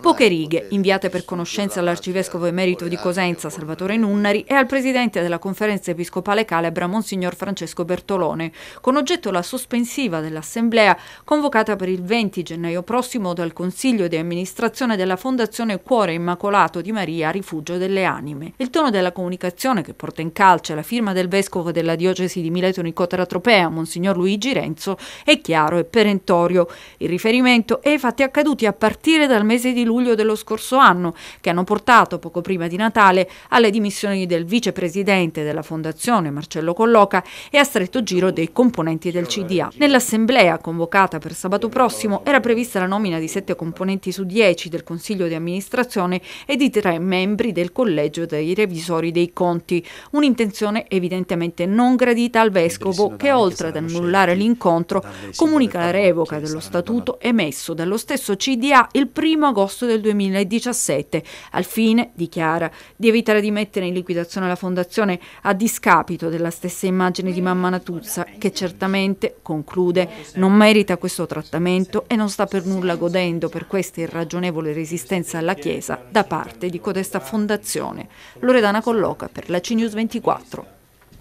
Poche righe, inviate per conoscenza all'arcivescovo emerito di Cosenza Salvatore Nunnari e al presidente della conferenza episcopale Calebra Monsignor Francesco Bertolone, con oggetto la sospensiva dell'assemblea convocata per il 20 gennaio prossimo dal Consiglio di amministrazione della Fondazione Cuore Immacolato di Maria Rifugio delle Anime. Il tono della comunicazione che porta in calce la firma del vescovo della diocesi di Mileto Nicotera Tropea, Monsignor Luigi Renzo, è chiaro e perentorio. Il riferimento è ai fatti accaduti a partire dal mese di luglio dello scorso anno, che hanno portato poco prima di Natale alle dimissioni del vicepresidente della Fondazione Marcello Colloca e a stretto giro dei componenti del CDA. Nell'assemblea convocata per sabato prossimo era prevista la nomina di sette componenti su dieci del Consiglio di amministrazione e di tre membri del Collegio dei Revisori dei Conti, un'intenzione evidentemente non gradita al Vescovo che oltre ad annullare l'incontro comunica la revoca dello statuto emesso dallo stesso CDA il primo agosto del 2017, al fine, dichiara, di evitare di mettere in liquidazione la fondazione a discapito della stessa immagine di mamma Natuzza, che certamente, conclude, non merita questo trattamento e non sta per nulla godendo per questa irragionevole resistenza alla Chiesa da parte di codesta fondazione. Loredana Colloca per la CNews 24.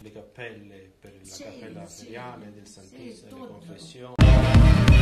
Le cappelle per la cappella seriale del Santissimo le confessioni.